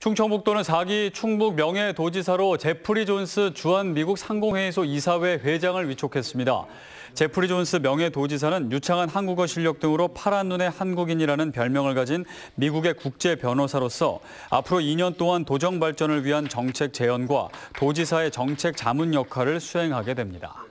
충청북도는 4기 충북 명예도지사로 제프리 존스 주한 미국 상공회의소 이사회 회장을 위촉했습니다. 제프리 존스 명예도지사는 유창한 한국어 실력 등으로 파란 눈의 한국인이라는 별명을 가진 미국의 국제 변호사로서 앞으로 2년 동안 도정 발전을 위한 정책 제언과 도지사의 정책 자문 역할을 수행하게 됩니다.